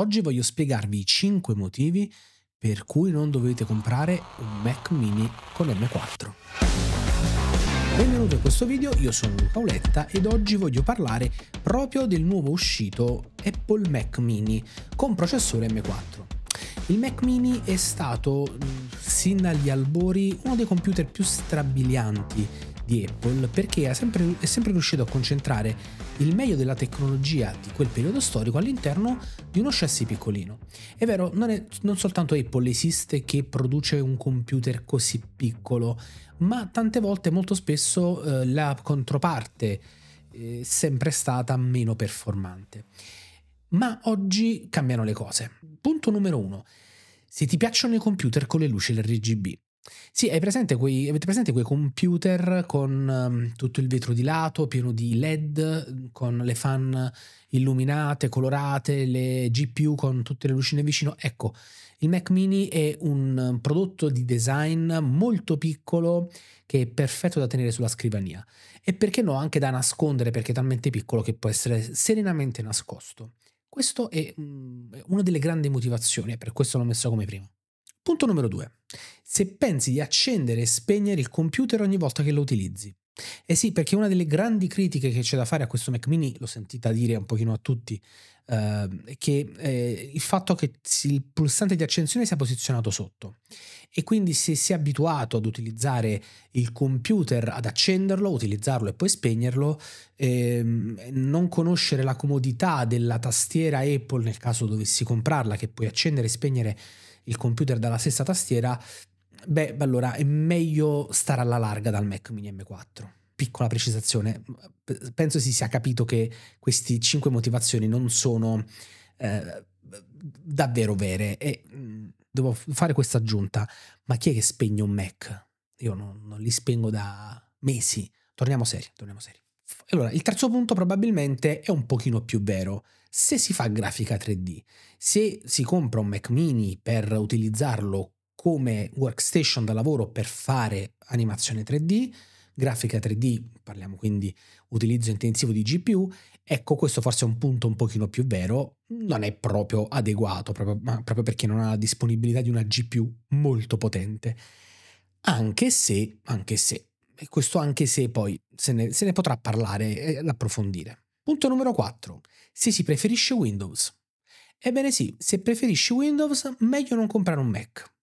Oggi voglio spiegarvi i 5 motivi per cui non dovete comprare un Mac mini con M4. Benvenuti a questo video, io sono Pauletta ed oggi voglio parlare proprio del nuovo uscito Apple Mac mini con processore M4. Il Mac mini è stato sin dagli albori uno dei computer più strabilianti di Apple perché è sempre, è sempre riuscito a concentrare il meglio della tecnologia di quel periodo storico all'interno di uno chassis piccolino. È vero, non, è, non soltanto Apple esiste che produce un computer così piccolo, ma tante volte, molto spesso, eh, la controparte è eh, sempre stata meno performante. Ma oggi cambiano le cose. Punto numero uno. Se ti piacciono i computer con le luci RGB. Sì, presente quei, avete presente quei computer con um, tutto il vetro di lato pieno di LED, con le fan illuminate, colorate, le GPU con tutte le lucine vicino? Ecco, il Mac mini è un prodotto di design molto piccolo che è perfetto da tenere sulla scrivania e perché no anche da nascondere perché è talmente piccolo che può essere serenamente nascosto. Questo mm, è una delle grandi motivazioni, per questo l'ho messo come primo. Punto numero due. Se pensi di accendere e spegnere il computer ogni volta che lo utilizzi, eh sì, perché una delle grandi critiche che c'è da fare a questo Mac mini, l'ho sentita dire un pochino a tutti, eh, che eh, il fatto che il pulsante di accensione sia posizionato sotto e quindi se si è abituato ad utilizzare il computer, ad accenderlo, utilizzarlo e poi spegnerlo, ehm, non conoscere la comodità della tastiera Apple nel caso dovessi comprarla, che puoi accendere e spegnere il computer dalla stessa tastiera, Beh, allora è meglio stare alla larga dal Mac Mini M4. Piccola precisazione, penso si sia capito che queste 5 motivazioni non sono eh, davvero vere e mm, devo fare questa aggiunta, ma chi è che spegne un Mac? Io non, non li spengo da mesi. Torniamo seri, torniamo seri. Allora, il terzo punto probabilmente è un pochino più vero. Se si fa grafica 3D, se si compra un Mac mini per utilizzarlo come workstation da lavoro per fare animazione 3D, grafica 3D, parliamo quindi utilizzo intensivo di GPU, ecco questo forse è un punto un pochino più vero, non è proprio adeguato, proprio, proprio perché non ha la disponibilità di una GPU molto potente. Anche se, anche se, e questo anche se poi se ne, se ne potrà parlare e approfondire. Punto numero 4. Se si preferisce Windows. Ebbene sì, se preferisci Windows, meglio non comprare un Mac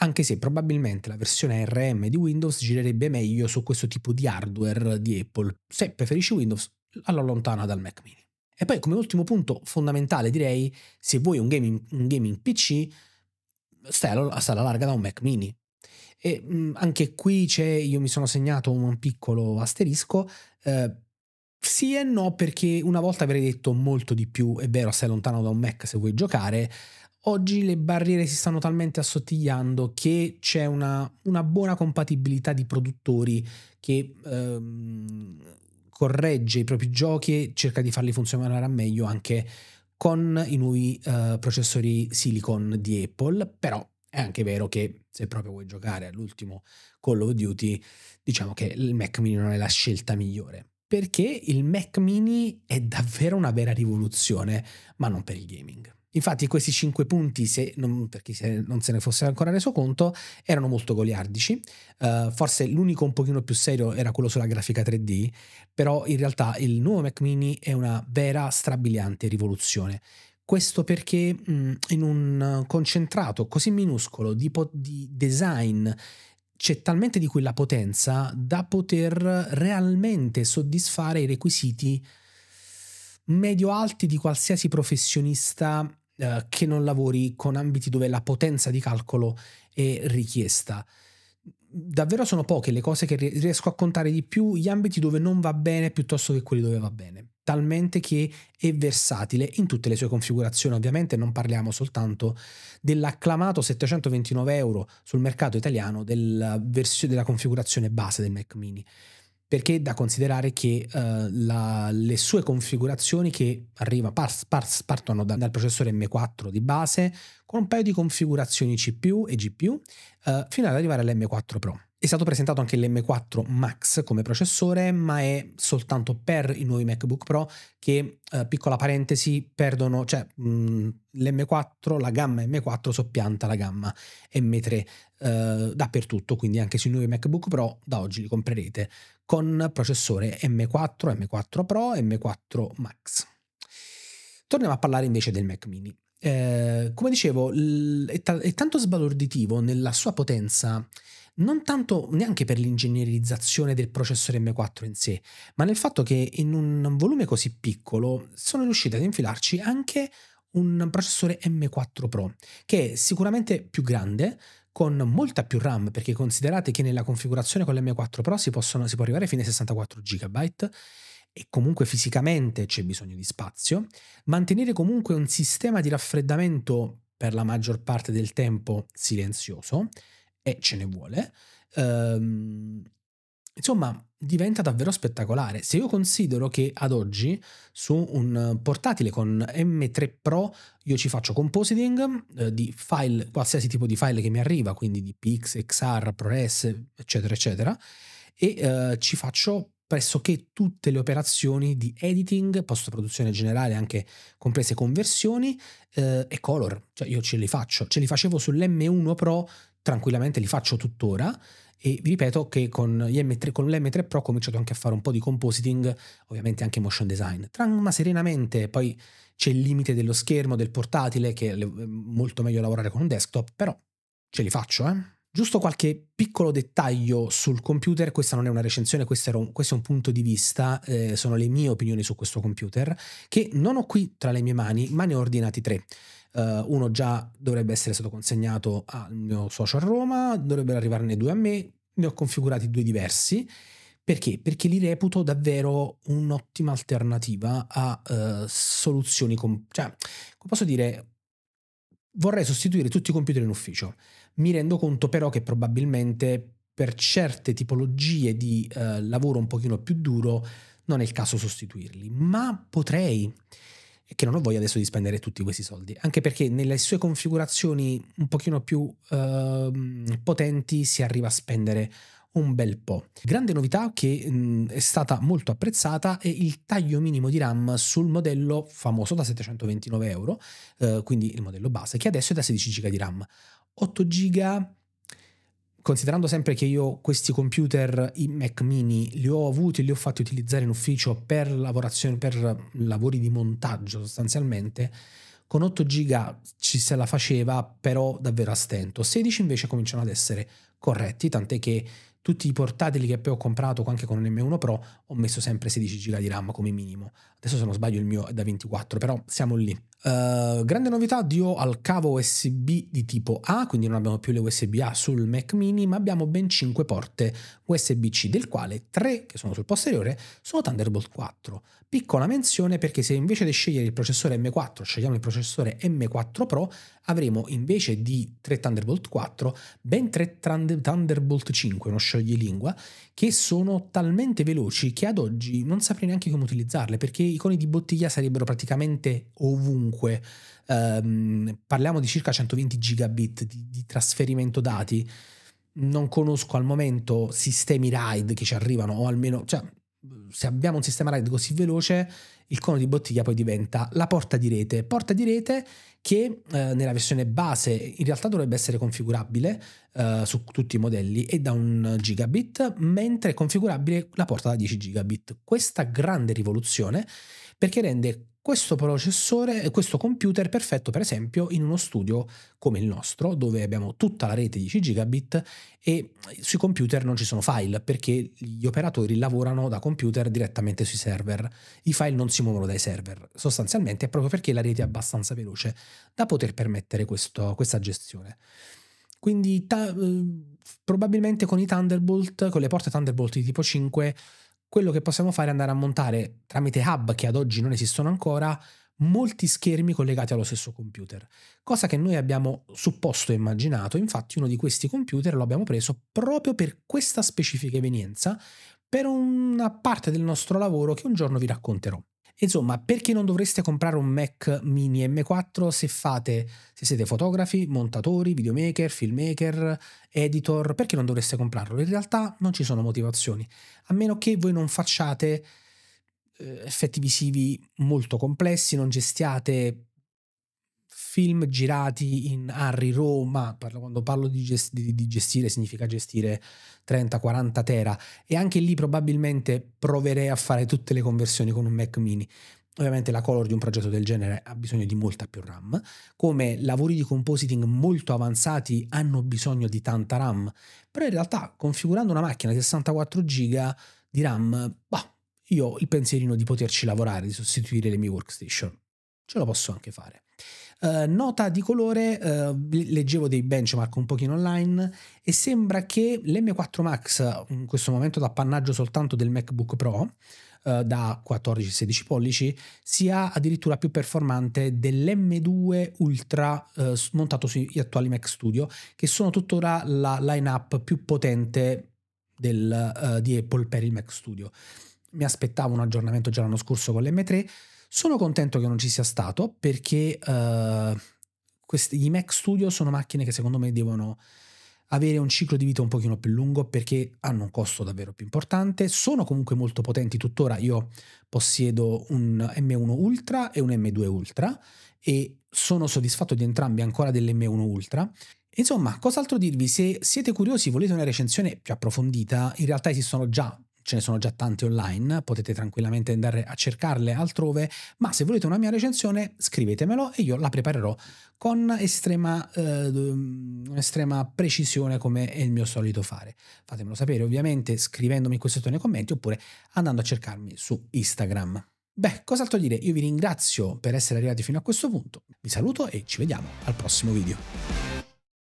anche se probabilmente la versione RM di Windows girerebbe meglio su questo tipo di hardware di Apple. Se preferisci Windows, alla lontana dal Mac mini. E poi come ultimo punto fondamentale direi, se vuoi un gaming, un gaming PC, stai alla, stai alla larga da un Mac mini. E mh, mm, anche qui c'è, io mi sono segnato un piccolo asterisco, eh, sì e no perché una volta avrei detto molto di più, è vero stai lontano da un Mac se vuoi giocare, Oggi le barriere si stanno talmente assottigliando che c'è una, una buona compatibilità di produttori che ehm, corregge i propri giochi e cerca di farli funzionare al meglio anche con i nuovi eh, processori silicon di Apple, però è anche vero che se proprio vuoi giocare all'ultimo Call of Duty, diciamo che il Mac mini non è la scelta migliore, perché il Mac mini è davvero una vera rivoluzione, ma non per il gaming. Infatti questi cinque punti, se non, per chi se, non se ne fosse ancora reso conto, erano molto goliardici. Uh, forse l'unico un pochino più serio era quello sulla grafica 3D, però in realtà il nuovo Mac mini è una vera strabiliante rivoluzione. Questo perché mh, mm, in un concentrato così minuscolo di, po- di design c'è talmente di quella potenza da poter realmente soddisfare i requisiti medio-alti di qualsiasi professionista eh, che non lavori con ambiti dove la potenza di calcolo è richiesta. Davvero sono poche le cose che riesco a contare di più, gli ambiti dove non va bene piuttosto che quelli dove va bene talmente che è versatile in tutte le sue configurazioni. Ovviamente non parliamo soltanto dell'acclamato 729 euro sul mercato italiano della, eh, vers- della configurazione base del Mac mini perché è da considerare che eh, la, le sue configurazioni che arriva, pars, pars, partono da, dal processore M4 di base con un paio di configurazioni CPU e GPU eh, fino ad arrivare all'M4 Pro. È stato presentato anche l'M4 Max come processore, ma è soltanto per i nuovi MacBook Pro che, eh, piccola parentesi, perdono, cioè mh, mm, l'M4, la gamma M4 soppianta la gamma M3 eh, dappertutto, quindi anche sui nuovi MacBook Pro da oggi li comprerete con processore M4, M4 Pro, M4 Max. Torniamo a parlare invece del Mac mini. Eh, come dicevo, l- è, t- è tanto sbalorditivo nella sua potenza non tanto neanche per l'ingegnerizzazione del processore M4 in sé, ma nel fatto che in un volume così piccolo sono riusciti ad infilarci anche un processore M4 Pro, che è sicuramente più grande, con molta più RAM, perché considerate che nella configurazione con l'M4 Pro si, possono, si può arrivare fino ai 64 GB e comunque fisicamente c'è bisogno di spazio, mantenere comunque un sistema di raffreddamento per la maggior parte del tempo silenzioso, e ce ne vuole, ehm, insomma diventa davvero spettacolare. Se io considero che ad oggi su un portatile con M3 Pro io ci faccio compositing eh, di file, qualsiasi tipo di file che mi arriva, quindi di Pix, XR, ProRes, eccetera, eccetera, e eh, ci faccio pressoché tutte le operazioni di editing, post-produzione generale, anche comprese conversioni eh, e color. Cioè io ce li faccio, ce li facevo sull'M1 Pro tranquillamente li faccio tuttora e vi ripeto che con, M3, con, l'M3 Pro ho cominciato anche a fare un po' di compositing, ovviamente anche motion design, tran- ma serenamente, poi c'è il limite dello schermo, del portatile, che è molto meglio lavorare con un desktop, però ce li faccio, eh. Giusto qualche piccolo dettaglio sul computer, questa non è una recensione, questo, un, questo è un punto di vista, eh, sono le mie opinioni su questo computer, che non ho qui tra le mie mani, ma ne ho ordinati tre. Uh, uno già dovrebbe essere stato consegnato al mio socio a Roma, dovrebbero arrivarne due a me, ne ho configurati due diversi. Perché? Perché li reputo davvero un'ottima alternativa a uh, soluzioni, com- cioè, posso dire, vorrei sostituire tutti i computer in ufficio. Mi rendo conto però che probabilmente per certe tipologie di uh, lavoro un pochino più duro non è il caso sostituirli, ma potrei e che non ho voglia adesso di spendere tutti questi soldi, anche perché nelle sue configurazioni un pochino più eh, potenti si arriva a spendere un bel po'. Grande novità che mh, è stata molto apprezzata è il taglio minimo di RAM sul modello famoso da 729 euro, eh, quindi il modello base, che adesso è da 16 GB di RAM. 8 GB considerando sempre che io questi computer, i Mac mini, li ho avuti e li ho fatti utilizzare in ufficio per lavorazione, per lavori di montaggio sostanzialmente, con 8 giga ci se la faceva però davvero a stento. 16 invece cominciano ad essere corretti, tant'è che tutti i portatili che poi ho comprato anche con un M1 Pro ho messo sempre 16 GB di RAM come minimo. Adesso se non sbaglio il mio è da 24, però siamo lì. Uh, grande novità, addio al cavo USB di tipo A, quindi non abbiamo più le USB A sul Mac mini, ma abbiamo ben 5 porte USB-C, del quale 3 che sono sul posteriore sono Thunderbolt 4. Piccola menzione perché se invece di scegliere il processore M4 scegliamo il processore M4 Pro, avremo invece di 3 Thunderbolt 4 ben 3 Thunderbolt 5, uno scioglilingua, che sono talmente veloci che ad oggi non saprei neanche come utilizzarle perché i coni di bottiglia sarebbero praticamente ovunque ovunque. Um, parliamo di circa 120 gigabit di, di, trasferimento dati. Non conosco al momento sistemi RAID che ci arrivano, o almeno, cioè, se abbiamo un sistema RAID così veloce, il cono di bottiglia poi diventa la porta di rete. Porta di rete che eh, nella versione base in realtà dovrebbe essere configurabile eh, su tutti i modelli e da un gigabit, mentre è configurabile la porta da 10 gigabit. Questa grande rivoluzione perché rende questo processore, questo computer è perfetto per esempio in uno studio come il nostro, dove abbiamo tutta la rete 10 gigabit e sui computer non ci sono file perché gli operatori lavorano da computer direttamente sui server. I file non si muovono dai server, sostanzialmente è proprio perché la rete è abbastanza veloce da poter permettere questo, questa gestione. Quindi ta- eh, probabilmente con i Thunderbolt, con le porte Thunderbolt di tipo 5 quello che possiamo fare è andare a montare tramite hub che ad oggi non esistono ancora molti schermi collegati allo stesso computer, cosa che noi abbiamo supposto e immaginato, infatti uno di questi computer lo abbiamo preso proprio per questa specifica evenienza, per una parte del nostro lavoro che un giorno vi racconterò. Insomma, perché non dovreste comprare un Mac mini M4 se fate, se siete fotografi, montatori, videomaker, filmmaker, editor, perché non dovreste comprarlo? In realtà non ci sono motivazioni, a meno che voi non facciate eh, effetti visivi molto complessi, non gestiate film girati in Harry Roma, parlo, quando parlo di, gest- di, gestire significa gestire 30-40 tera e anche lì probabilmente proverei a fare tutte le conversioni con un Mac mini. Ovviamente la color di un progetto del genere ha bisogno di molta più RAM, come lavori di compositing molto avanzati hanno bisogno di tanta RAM, però in realtà configurando una macchina di 64 GB di RAM, bah, io ho il pensierino di poterci lavorare, di sostituire le mie workstation, ce lo posso anche fare. Uh, nota di colore, uh, leggevo dei benchmark un pochino online e sembra che l'M4 Max, in questo momento d'appannaggio soltanto del MacBook Pro, uh, da 14-16 pollici, sia addirittura più performante dell'M2 Ultra montato sugli attuali Mac Studio, che sono tuttora la line-up più potente del, di Apple per il Mac Studio. Mi aspettavo un aggiornamento già l'anno scorso con l'M3, sono contento che non ci sia stato perché uh, eh, questi, i Mac Studio sono macchine che secondo me devono avere un ciclo di vita un pochino più lungo perché hanno un costo davvero più importante, sono comunque molto potenti tuttora, io possiedo un M1 Ultra e un M2 Ultra e sono soddisfatto di entrambi ancora dell'M1 Ultra. Insomma, cos'altro dirvi? Se siete curiosi, volete una recensione più approfondita, in realtà esistono già ce ne sono già tante online, potete tranquillamente andare a cercarle altrove, ma se volete una mia recensione scrivetemelo e io la preparerò con estrema, eh, mm, estrema precisione come è il mio solito fare. Fatemelo sapere ovviamente scrivendomi in questo nei commenti oppure andando a cercarmi su Instagram. Beh, cos'altro dire? Io vi ringrazio per essere arrivati fino a questo punto, vi saluto e ci vediamo al prossimo video.